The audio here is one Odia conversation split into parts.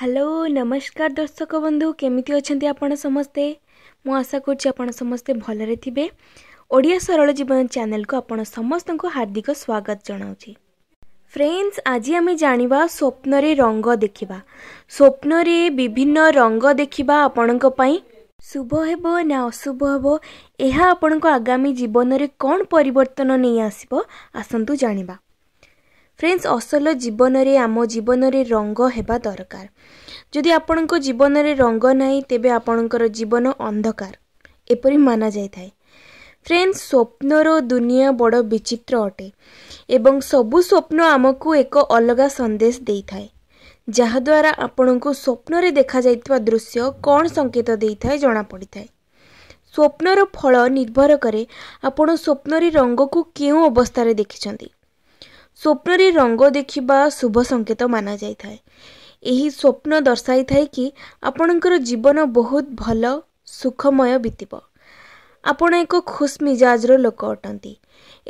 ହ୍ୟାଲୋ ନମସ୍କାର ଦର୍ଶକ ବନ୍ଧୁ କେମିତି ଅଛନ୍ତି ଆପଣ ସମସ୍ତେ ମୁଁ ଆଶା କରୁଛି ଆପଣ ସମସ୍ତେ ଭଲରେ ଥିବେ ଓଡ଼ିଆ ସରଳ ଜୀବନ ଚ୍ୟାନେଲକୁ ଆପଣ ସମସ୍ତଙ୍କୁ ହାର୍ଦ୍ଦିକ ସ୍ୱାଗତ ଜଣାଉଛି ଫ୍ରେଣ୍ଡସ୍ ଆଜି ଆମେ ଜାଣିବା ସ୍ୱପ୍ନରେ ରଙ୍ଗ ଦେଖିବା ସ୍ୱପ୍ନରେ ବିଭିନ୍ନ ରଙ୍ଗ ଦେଖିବା ଆପଣଙ୍କ ପାଇଁ ଶୁଭ ହେବ ନା ଅଶୁଭ ହେବ ଏହା ଆପଣଙ୍କ ଆଗାମୀ ଜୀବନରେ କ'ଣ ପରିବର୍ତ୍ତନ ନେଇ ଆସିବ ଆସନ୍ତୁ ଜାଣିବା ଫ୍ରେଣ୍ଡସ୍ ଅସଲ ଜୀବନରେ ଆମ ଜୀବନରେ ରଙ୍ଗ ହେବା ଦରକାର ଯଦି ଆପଣଙ୍କ ଜୀବନରେ ରଙ୍ଗ ନାହିଁ ତେବେ ଆପଣଙ୍କର ଜୀବନ ଅନ୍ଧକାର ଏପରି ମାନାଯାଇଥାଏ ଫ୍ରେଣ୍ଡସ୍ ସ୍ୱପ୍ନର ଦୁନିଆ ବଡ଼ ବିଚିତ୍ର ଅଟେ ଏବଂ ସବୁ ସ୍ୱପ୍ନ ଆମକୁ ଏକ ଅଲଗା ସନ୍ଦେଶ ଦେଇଥାଏ ଯାହାଦ୍ୱାରା ଆପଣଙ୍କୁ ସ୍ୱପ୍ନରେ ଦେଖାଯାଇଥିବା ଦୃଶ୍ୟ କ'ଣ ସଙ୍କେତ ଦେଇଥାଏ ଜଣାପଡ଼ିଥାଏ ସ୍ୱପ୍ନର ଫଳ ନିର୍ଭର କରେ ଆପଣ ସ୍ୱପ୍ନରେ ରଙ୍ଗକୁ କେଉଁ ଅବସ୍ଥାରେ ଦେଖିଛନ୍ତି ସ୍ୱପ୍ନରେ ରଙ୍ଗ ଦେଖିବା ଶୁଭ ସଙ୍କେତ ମାନାଯାଇଥାଏ ଏହି ସ୍ୱପ୍ନ ଦର୍ଶାଇଥାଏ କି ଆପଣଙ୍କର ଜୀବନ ବହୁତ ଭଲ ସୁଖମୟ ବିତିବ ଆପଣ ଏକ ଖୁସ୍ ମିଜାଜର ଲୋକ ଅଟନ୍ତି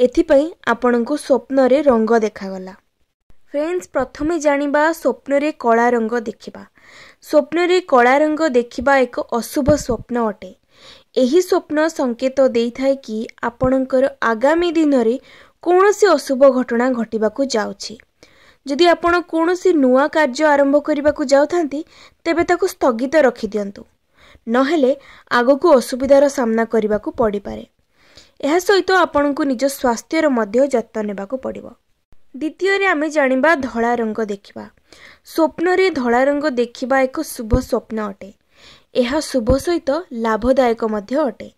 ଏଥିପାଇଁ ଆପଣଙ୍କୁ ସ୍ୱପ୍ନରେ ରଙ୍ଗ ଦେଖାଗଲା ଫ୍ରେଣ୍ଡସ୍ ପ୍ରଥମେ ଜାଣିବା ସ୍ୱପ୍ନରେ କଳା ରଙ୍ଗ ଦେଖିବା ସ୍ୱପ୍ନରେ କଳା ରଙ୍ଗ ଦେଖିବା ଏକ ଅଶୁଭ ସ୍ୱପ୍ନ ଅଟେ ଏହି ସ୍ୱପ୍ନ ସଙ୍କେତ ଦେଇଥାଏ କି ଆପଣଙ୍କର ଆଗାମୀ ଦିନରେ କୌଣସି ଅଶୁଭ ଘଟଣା ଘଟିବାକୁ ଯାଉଛି ଯଦି ଆପଣ କୌଣସି ନୂଆ କାର୍ଯ୍ୟ ଆରମ୍ଭ କରିବାକୁ ଯାଉଥାନ୍ତି ତେବେ ତାକୁ ସ୍ଥଗିତ ରଖିଦିଅନ୍ତୁ ନହେଲେ ଆଗକୁ ଅସୁବିଧାର ସାମ୍ନା କରିବାକୁ ପଡ଼ିପାରେ ଏହା ସହିତ ଆପଣଙ୍କୁ ନିଜ ସ୍ୱାସ୍ଥ୍ୟର ମଧ୍ୟ ଯତ୍ନ ନେବାକୁ ପଡ଼ିବ ଦ୍ୱିତୀୟରେ ଆମେ ଜାଣିବା ଧଳା ରଙ୍ଗ ଦେଖିବା ସ୍ୱପ୍ନରେ ଧଳା ରଙ୍ଗ ଦେଖିବା ଏକ ଶୁଭ ସ୍ୱପ୍ନ ଅଟେ ଏହା ଶୁଭ ସହିତ ଲାଭଦାୟକ ମଧ୍ୟ ଅଟେ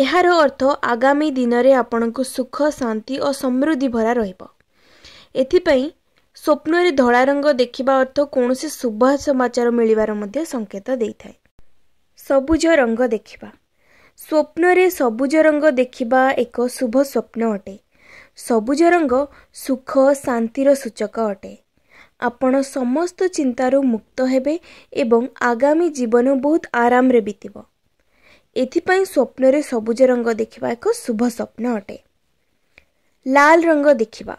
ଏହାର ଅର୍ଥ ଆଗାମୀ ଦିନରେ ଆପଣଙ୍କୁ ସୁଖ ଶାନ୍ତି ଓ ସମୃଦ୍ଧି ଭରା ରହିବ ଏଥିପାଇଁ ସ୍ୱପ୍ନରେ ଧଳା ରଙ୍ଗ ଦେଖିବା ଅର୍ଥ କୌଣସି ଶୁଭ ସମାଚାର ମିଳିବାର ମଧ୍ୟ ସଙ୍କେତ ଦେଇଥାଏ ସବୁଜ ରଙ୍ଗ ଦେଖିବା ସ୍ୱପ୍ନରେ ସବୁଜ ରଙ୍ଗ ଦେଖିବା ଏକ ଶୁଭ ସ୍ୱପ୍ନ ଅଟେ ସବୁଜ ରଙ୍ଗ ସୁଖ ଶାନ୍ତିର ସୂଚକ ଅଟେ ଆପଣ ସମସ୍ତ ଚିନ୍ତାରୁ ମୁକ୍ତ ହେବେ ଏବଂ ଆଗାମୀ ଜୀବନ ବହୁତ ଆରାମରେ ବିତିବ ଏଥିପାଇଁ ସ୍ୱପ୍ନରେ ସବୁଜ ରଙ୍ଗ ଦେଖିବା ଏକ ଶୁଭ ସ୍ୱପ୍ନ ଅଟେ ଲାଲ ରଙ୍ଗ ଦେଖିବା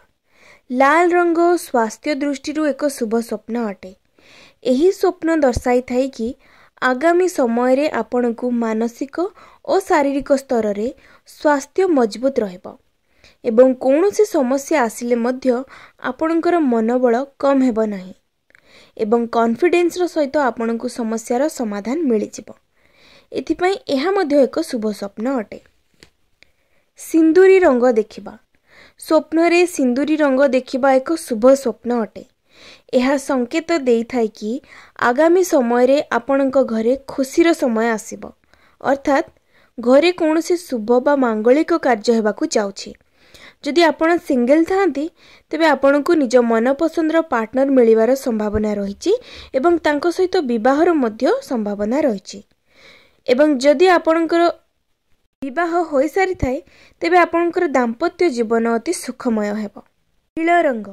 ଲାଲ ରଙ୍ଗ ସ୍ୱାସ୍ଥ୍ୟ ଦୃଷ୍ଟିରୁ ଏକ ଶୁଭ ସ୍ୱପ୍ନ ଅଟେ ଏହି ସ୍ୱପ୍ନ ଦର୍ଶାଇଥାଏ କି ଆଗାମୀ ସମୟରେ ଆପଣଙ୍କୁ ମାନସିକ ଓ ଶାରୀରିକ ସ୍ତରରେ ସ୍ୱାସ୍ଥ୍ୟ ମଜବୁତ ରହିବ ଏବଂ କୌଣସି ସମସ୍ୟା ଆସିଲେ ମଧ୍ୟ ଆପଣଙ୍କର ମନୋବଳ କମ୍ ହେବ ନାହିଁ ଏବଂ କନଫିଡେନ୍ସର ସହିତ ଆପଣଙ୍କୁ ସମସ୍ୟାର ସମାଧାନ ମିଳିଯିବ ଏଥିପାଇଁ ଏହା ମଧ୍ୟ ଏକ ଶୁଭ ସ୍ୱପ୍ନ ଅଟେ ସିନ୍ଦୁରୀ ରଙ୍ଗ ଦେଖିବା ସ୍ୱପ୍ନରେ ସିନ୍ଦୁରୀ ରଙ୍ଗ ଦେଖିବା ଏକ ଶୁଭ ସ୍ୱପ୍ନ ଅଟେ ଏହା ସଙ୍କେତ ଦେଇଥାଏ କି ଆଗାମୀ ସମୟରେ ଆପଣଙ୍କ ଘରେ ଖୁସିର ସମୟ ଆସିବ ଅର୍ଥାତ୍ ଘରେ କୌଣସି ଶୁଭ ବା ମାଙ୍ଗଳିକ କାର୍ଯ୍ୟ ହେବାକୁ ଯାଉଛି ଯଦି ଆପଣ ସିଙ୍ଗଲ ଥାନ୍ତି ତେବେ ଆପଣଙ୍କୁ ନିଜ ମନପସନ୍ଦର ପାର୍ଟନର୍ ମିଳିବାର ସମ୍ଭାବନା ରହିଛି ଏବଂ ତାଙ୍କ ସହିତ ବିବାହର ମଧ୍ୟ ସମ୍ଭାବନା ରହିଛି ଏବଂ ଯଦି ଆପଣଙ୍କର ବିବାହ ହୋଇସାରିଥାଏ ତେବେ ଆପଣଙ୍କର ଦାମ୍ପତ୍ୟ ଜୀବନ ଅତି ସୁଖମୟ ହେବ ନୀଳ ରଙ୍ଗ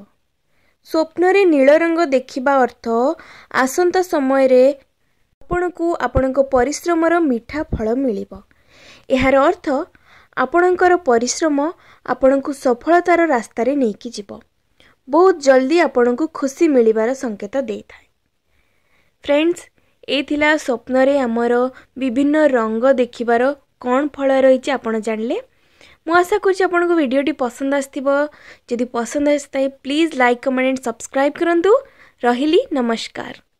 ସ୍ୱପ୍ନରେ ନୀଳ ରଙ୍ଗ ଦେଖିବା ଅର୍ଥ ଆସନ୍ତା ସମୟରେ ଆପଣଙ୍କୁ ଆପଣଙ୍କ ପରିଶ୍ରମର ମିଠା ଫଳ ମିଳିବ ଏହାର ଅର୍ଥ ଆପଣଙ୍କର ପରିଶ୍ରମ ଆପଣଙ୍କୁ ସଫଳତାର ରାସ୍ତାରେ ନେଇକି ଯିବ ବହୁତ ଜଲ୍ଦି ଆପଣଙ୍କୁ ଖୁସି ମିଳିବାର ସଙ୍କେତ ଦେଇଥାଏ ଫ୍ରେଣ୍ଡସ୍ ଏ ଥିଲା ସ୍ୱପ୍ନରେ ଆମର ବିଭିନ୍ନ ରଙ୍ଗ ଦେଖିବାର କ'ଣ ଫଳ ରହିଛି ଆପଣ ଜାଣିଲେ ମୁଁ ଆଶା କରୁଛି ଆପଣଙ୍କୁ ଭିଡ଼ିଓଟି ପସନ୍ଦ ଆସିଥିବ ଯଦି ପସନ୍ଦ ଆସିଥାଏ ପ୍ଲିଜ୍ ଲାଇକ୍ କମେଣ୍ଟ ସବସ୍କ୍ରାଇବ୍ କରନ୍ତୁ ରହିଲି ନମସ୍କାର